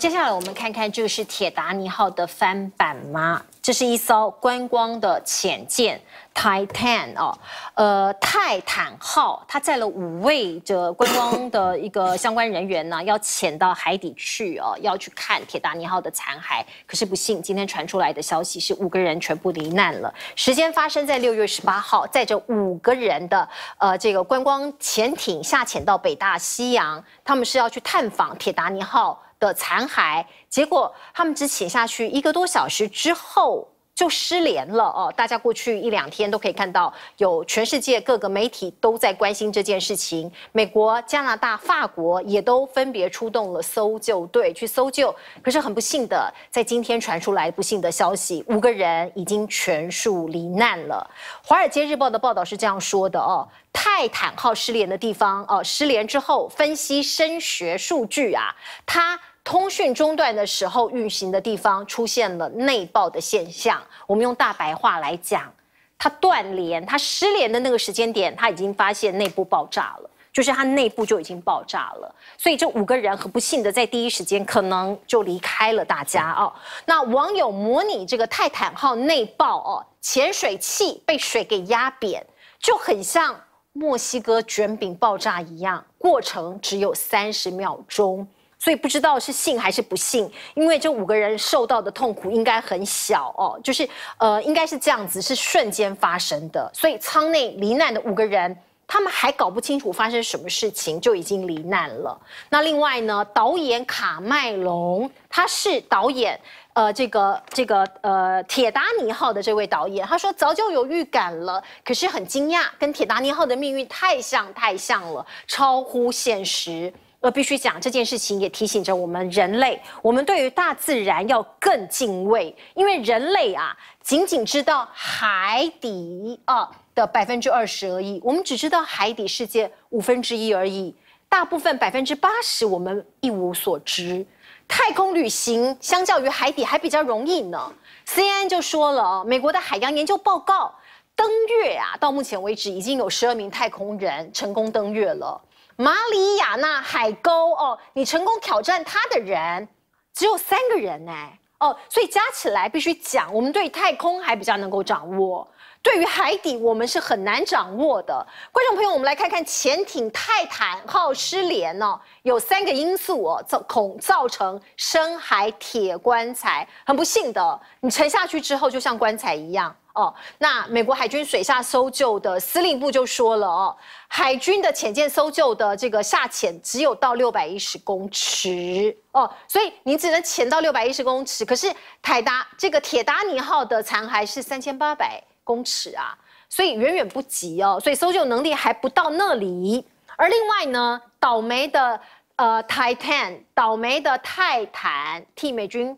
接下来我们看看，这个是铁达尼号的翻版吗？这是一艘观光的潜舰 Titan 哦，呃，泰坦号，它载了五位这观光的一个相关人员呢，要潜到海底去哦，要去看铁达尼号的残骸。可是不幸，今天传出来的消息是五个人全部罹难了。时间发生在六月十八号，载着五个人的呃这个观光潜艇下潜到北大西洋，他们是要去探访铁达尼号。的残骸，结果他们只潜下去一个多小时之后就失联了哦。大家过去一两天都可以看到，有全世界各个媒体都在关心这件事情。美国、加拿大、法国也都分别出动了搜救队去搜救。可是很不幸的，在今天传出来不幸的消息，五个人已经全数罹难了。《华尔街日报》的报道是这样说的哦：泰坦号失联的地方哦，失联之后分析声学数据啊，它。通讯中断的时候，运行的地方出现了内爆的现象。我们用大白话来讲，它断联、它失联的那个时间点，它已经发现内部爆炸了，就是它内部就已经爆炸了。所以这五个人很不幸的在第一时间可能就离开了大家哦。那网友模拟这个泰坦号内爆哦，潜水器被水给压扁，就很像墨西哥卷饼爆炸一样，过程只有三十秒钟。所以不知道是幸还是不幸，因为这五个人受到的痛苦应该很小哦，就是呃，应该是这样子，是瞬间发生的。所以舱内罹难的五个人，他们还搞不清楚发生什么事情，就已经罹难了。那另外呢，导演卡麦隆，他是导演，呃，这个这个呃，铁达尼号的这位导演，他说早就有预感了，可是很惊讶，跟铁达尼号的命运太像太像了，超乎现实。我必须讲这件事情，也提醒着我们人类，我们对于大自然要更敬畏，因为人类啊，仅仅知道海底啊的百分之二十而已，我们只知道海底世界五分之一而已，大部分百分之八十我们一无所知。太空旅行相较于海底还比较容易呢。CNN 就说了美国的海洋研究报告，登月啊，到目前为止已经有十二名太空人成功登月了。马里亚纳海沟哦，你成功挑战他的人只有三个人呢哦，所以加起来必须讲，我们对太空还比较能够掌握，对于海底我们是很难掌握的。观众朋友，我们来看看潜艇泰坦号失联哦，有三个因素哦造恐造成深海铁棺材，很不幸的，你沉下去之后就像棺材一样。哦，那美国海军水下搜救的司令部就说了哦，海军的潜舰搜救的这个下潜只有到六百一十公尺哦，所以你只能潜到六百一十公尺。可是泰达这个铁达尼号的残骸是三千八百公尺啊，所以远远不及哦，所以搜救能力还不到那里。而另外呢，倒霉的呃泰坦，倒霉的泰坦替美军。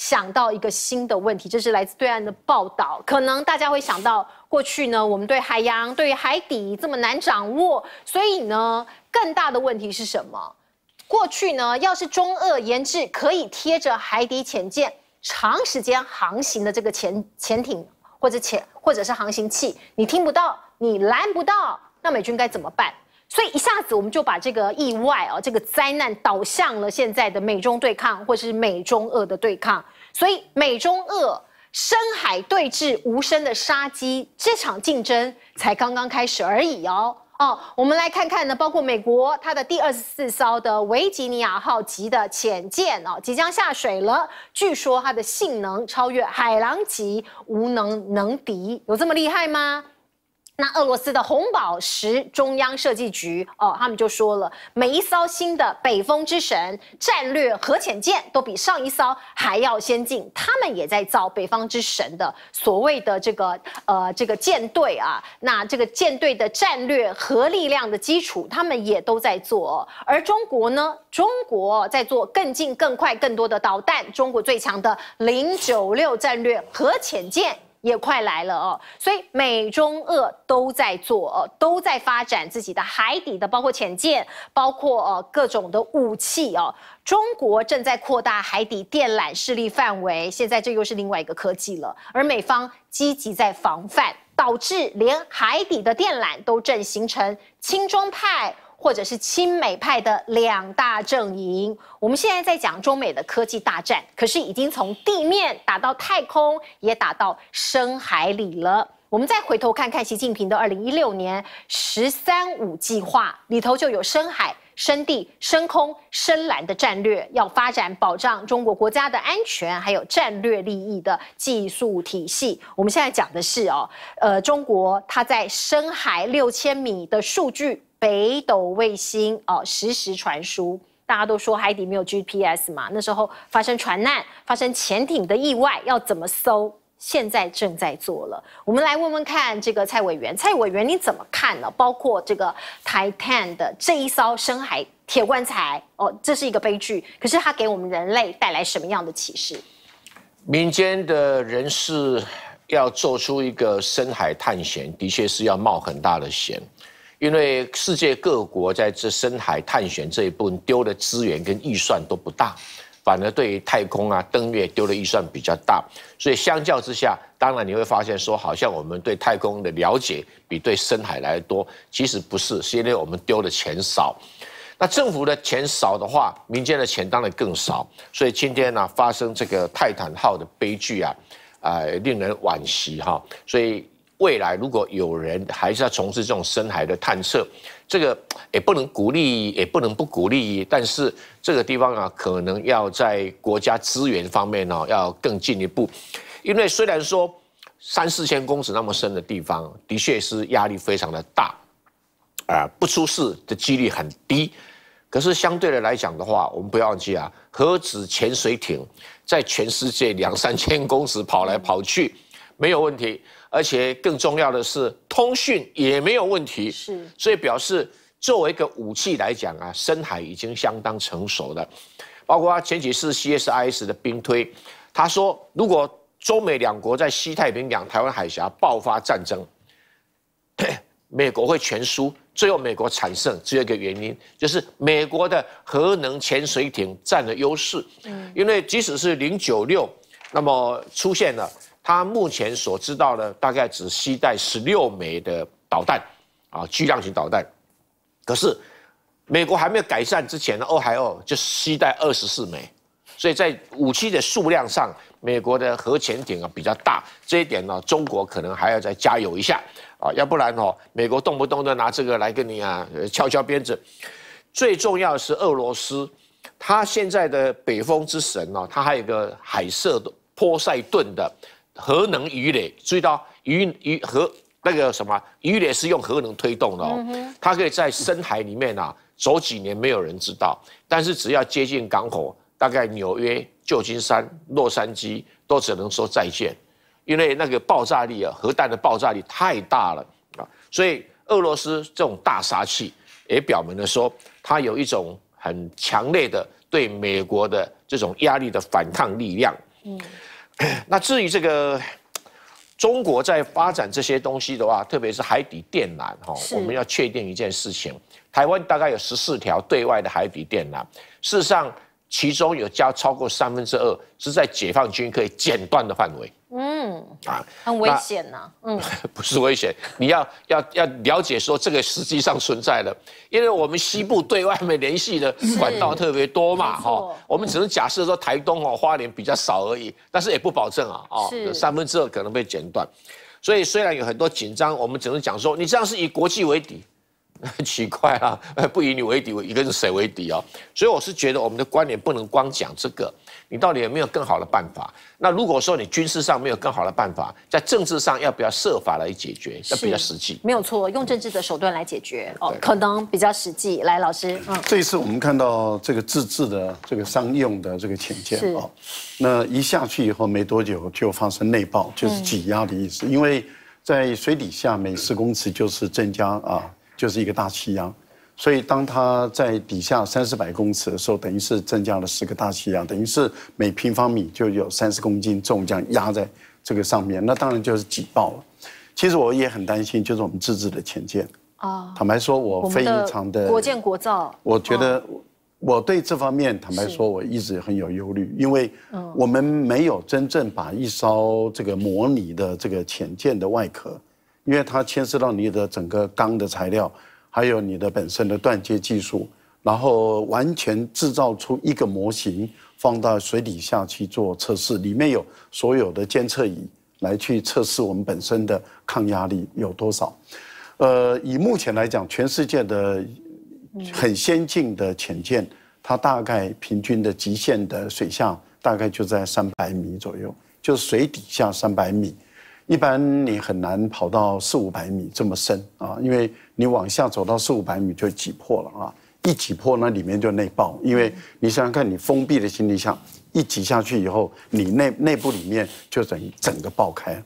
想到一个新的问题，这是来自对岸的报道。可能大家会想到过去呢，我们对海洋、对海底这么难掌握，所以呢，更大的问题是什么？过去呢，要是中俄研制可以贴着海底潜舰长时间航行的这个潜潜艇或者潜或者是航行器，你听不到，你拦不到，那美军该怎么办？所以一下子我们就把这个意外啊，这个灾难导向了现在的美中对抗，或是美中俄的对抗。所以美中俄深海对峙，无声的杀机，这场竞争才刚刚开始而已哦。哦，我们来看看呢，包括美国它的第二十四艘的维吉尼亚号级的潜舰哦，即将下水了。据说它的性能超越海狼级，无能能敌，有这么厉害吗？那俄罗斯的红宝石中央设计局哦，他们就说了，每一艘新的北风之神战略核潜舰都比上一艘还要先进。他们也在造北方之神的所谓的这个呃这个舰队啊，那这个舰队的战略核力量的基础，他们也都在做。而中国呢，中国在做更近、更快、更多的导弹。中国最强的零九六战略核潜舰。也快来了哦，所以美中俄都在做，都在发展自己的海底的，包括潜舰，包括呃各种的武器哦。中国正在扩大海底电缆势力范围，现在这又是另外一个科技了。而美方积极在防范，导致连海底的电缆都正形成轻装派。或者是亲美派的两大阵营。我们现在在讲中美的科技大战，可是已经从地面打到太空，也打到深海里了。我们再回头看看习近平的二零一六年“十三五”计划里头，就有深海、深地、深空、深蓝的战略，要发展保障中国国家的安全还有战略利益的技术体系。我们现在讲的是哦，呃，中国它在深海六千米的数据。北斗卫星哦，实时传输，大家都说海底没有 GPS 嘛。那时候发生船难，发生潜艇的意外，要怎么搜？现在正在做了。我们来问问看，这个蔡委员，蔡委员你怎么看呢？包括这个 Titan 的这一艘深海铁棺材哦，这是一个悲剧。可是它给我们人类带来什么样的启示？民间的人士要做出一个深海探险，的确是要冒很大的险。因为世界各国在这深海探险这一部分丢的资源跟预算都不大，反而对于太空啊登月丢的预算比较大，所以相较之下，当然你会发现说，好像我们对太空的了解比对深海来的多，其实不是，是因为我们丢的钱少。那政府的钱少的话，民间的钱当然更少，所以今天呢发生这个泰坦号的悲剧啊，啊令人惋惜哈，所以。未来如果有人还是要从事这种深海的探测，这个也不能鼓励，也不能不鼓励。但是这个地方啊，可能要在国家资源方面呢，要更进一步。因为虽然说三四千公尺那么深的地方，的确是压力非常的大，啊，不出事的几率很低。可是相对的来讲的话，我们不要忘记啊，何止潜水艇在全世界两三千公尺跑来跑去没有问题。而且更重要的是，通讯也没有问题，是，所以表示作为一个武器来讲啊，深海已经相当成熟了。包括他前几次 CSIS 的兵推，他说，如果中美两国在西太平洋台湾海峡爆发战争，美国会全输，最后美国产生只有一个原因，就是美国的核能潜水艇占了优势。嗯，因为即使是零九六，那么出现了。他目前所知道的大概只携带十六枚的导弹，啊，巨量型导弹。可是美国还没有改善之前，呢，欧海俄就携带二十四枚。所以在武器的数量上，美国的核潜艇啊比较大。这一点呢，中国可能还要再加油一下啊，要不然哦，美国动不动的拿这个来跟你啊敲敲鞭子。最重要的是俄罗斯，他现在的北风之神呢，他还有一个海射的波塞顿的。核能鱼雷，注意到鱼鱼核那个什么鱼雷是用核能推动的哦，它可以在深海里面啊走几年，没有人知道。但是只要接近港口，大概纽约、旧金山、洛杉矶都只能说再见，因为那个爆炸力啊，核弹的爆炸力太大了啊。所以俄罗斯这种大杀器，也表明了说，它有一种很强烈的对美国的这种压力的反抗力量。嗯。那至于这个中国在发展这些东西的话，特别是海底电缆哈，我们要确定一件事情：台湾大概有十四条对外的海底电缆，事实上。其中有加超过三分之二是在解放军可以剪断的范围，嗯啊，很危险呐，嗯，不是危险，你要要要了解说这个实际上存在的，因为我们西部对外面联系的管道特别多嘛，哈，我们只能假设说台东哦、花莲比较少而已，但是也不保证啊，啊，三分之二可能被剪断，所以虽然有很多紧张，我们只能讲说，你这样是以国际为底，奇怪啊！不以你为敌，一个是谁为敌啊？所以我是觉得我们的观点不能光讲这个，你到底有没有更好的办法？那如果说你军事上没有更好的办法，在政治上要不要设法来解决？这比较实际。没有错，用政治的手段来解决哦，可能比较实际。来，老师，嗯，这一次我们看到这个自制的这个商用的这个潜见哦，那一下去以后没多久就发生内爆，就是挤压的意思，因为在水底下每十公尺就是增加啊。就是一个大气压，所以当它在底下三四百公尺的时候，等于是增加了十个大气压，等于是每平方米就有三十公斤重这样压在这个上面，那当然就是挤爆了。其实我也很担心，就是我们自制的潜舰啊，坦白说，我非常的国建国造。我觉得我对这方面坦白说，我一直很有忧虑，因为我们没有真正把一艘这个模拟的这个潜舰的外壳。因为它牵涉到你的整个钢的材料，还有你的本身的断接技术，然后完全制造出一个模型，放到水底下去做测试，里面有所有的监测仪来去测试我们本身的抗压力有多少。呃，以目前来讲，全世界的很先进的潜舰，它大概平均的极限的水下大概就在三百米左右，就是水底下三百米。一般你很难跑到四五百米这么深啊，因为你往下走到四五百米就挤破了啊，一挤破那里面就内爆，因为你想想看你封闭的行李箱一挤下去以后，你内内部里面就整整个爆开，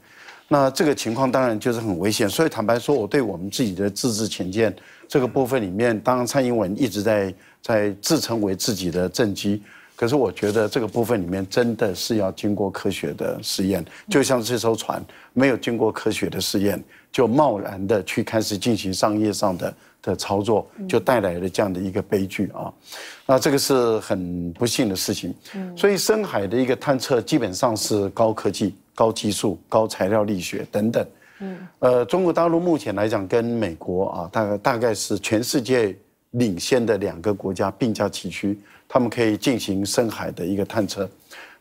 那这个情况当然就是很危险。所以坦白说，我对我们自己的自制潜舰这个部分里面，当蔡英文一直在在自称为自己的政绩。可是我觉得这个部分里面真的是要经过科学的试验，就像这艘船没有经过科学的试验，就贸然的去开始进行商业上的的操作，就带来了这样的一个悲剧啊，那这个是很不幸的事情。所以深海的一个探测基本上是高科技、高技术、高材料力学等等。嗯，呃，中国大陆目前来讲跟美国啊，大概大概是全世界。领先的两个国家并驾齐驱，他们可以进行深海的一个探测。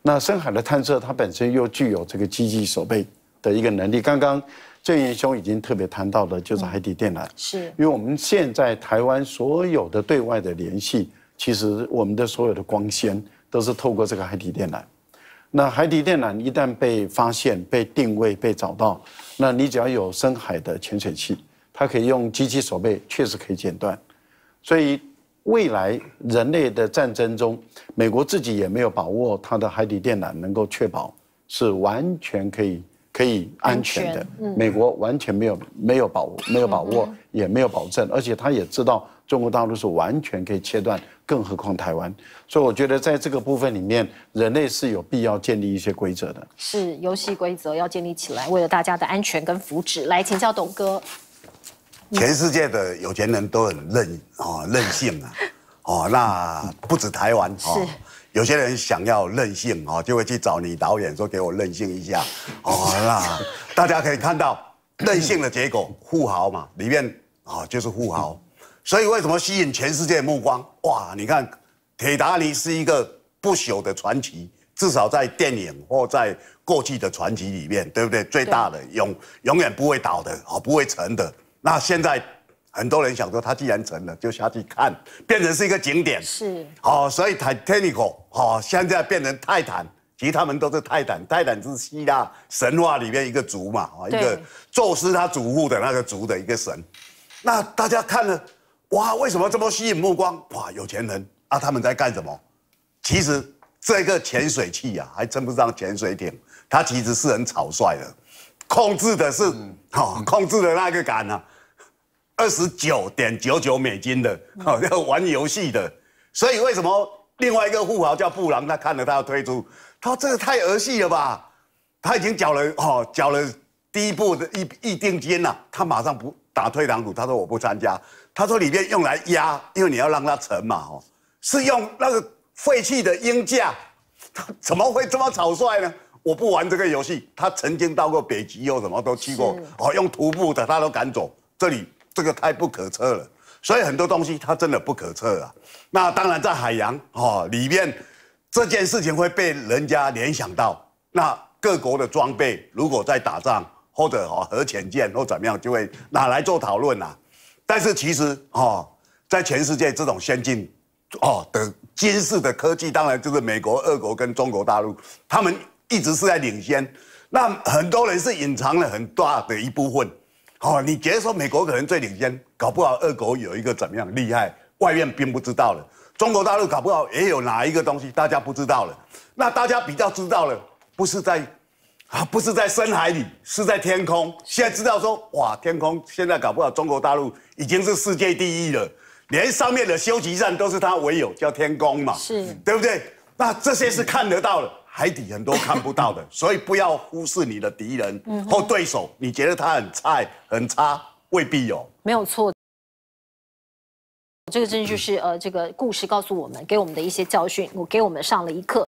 那深海的探测，它本身又具有这个机器手背的一个能力。刚刚郑元兄已经特别谈到的，就是海底电缆。是，因为我们现在台湾所有的对外的联系，其实我们的所有的光纤都是透过这个海底电缆。那海底电缆一旦被发现、被定位、被找到，那你只要有深海的潜水器，它可以用机器手背，确实可以剪断。所以未来人类的战争中，美国自己也没有把握，它的海底电缆能够确保是完全可以可以安全的。美国完全没有没有把握，没有把握也没有保证，而且他也知道中国大陆是完全可以切断，更何况台湾。所以我觉得在这个部分里面，人类是有必要建立一些规则的，是游戏规则要建立起来，为了大家的安全跟福祉。来请教董哥。全世界的有钱人都很任啊任性啊，哦，那不止台湾哦，有些人想要任性哦，就会去找你导演说给我任性一下哦。那大家可以看到任性的结果，富豪嘛，里面啊就是富豪，所以为什么吸引全世界目光？哇，你看，铁达尼是一个不朽的传奇，至少在电影或在过去的传奇里面，对不对？最大的永永远不会倒的啊，不会沉的。那现在很多人想说，他既然沉了，就下去看，变成是一个景点。是，好，所以 t i 泰坦尼克，好，现在变成泰坦。其实他们都是泰坦，泰坦是希腊神话里面一个族嘛，啊，一个宙斯他祖父的那个族的一个神。那大家看了，哇，为什么这么吸引目光？哇，有钱人啊，他们在干什么？其实这个潜水器啊，还称不上潜水艇，它其实是很草率的，控制的是，啊，控制的那个杆呢？二十九点九九美金的，好要玩游戏的，所以为什么另外一个富豪叫布朗，他看了他要推出，他这个太儿戏了吧？他已经缴了哦，缴了第一步的一一定金了，他马上不打退堂鼓，他说我不参加，他说里面用来压，因为你要让他沉嘛哦，是用那个废弃的鹰架，怎么会这么草率呢？我不玩这个游戏，他曾经到过北极又什么都去过哦，用徒步的他都赶走这里。这个太不可测了，所以很多东西它真的不可测啊。那当然在海洋哦里面，这件事情会被人家联想到。那各国的装备如果在打仗或者哦核潜舰或怎么样，就会拿来做讨论啊。但是其实哦在全世界这种先进哦的军事的科技，当然就是美国、俄国跟中国大陆，他们一直是在领先。那很多人是隐藏了很大的一部分。哦，你觉得说美国可能最领先，搞不好二国有一个怎么样厉害，外面并不知道了。中国大陆搞不好也有哪一个东西大家不知道了。那大家比较知道了，不是在啊，不是在深海里，是在天空。现在知道说哇，天空现在搞不好中国大陆已经是世界第一了，连上面的休息站都是他唯有叫天宫嘛，是对不对？那这些是看得到了。海底很多看不到的，所以不要忽视你的敌人或对手。你觉得他很菜、很差，未必有没有错。这个真就是呃，这个故事告诉我们，给我们的一些教训，我给我们上了一课。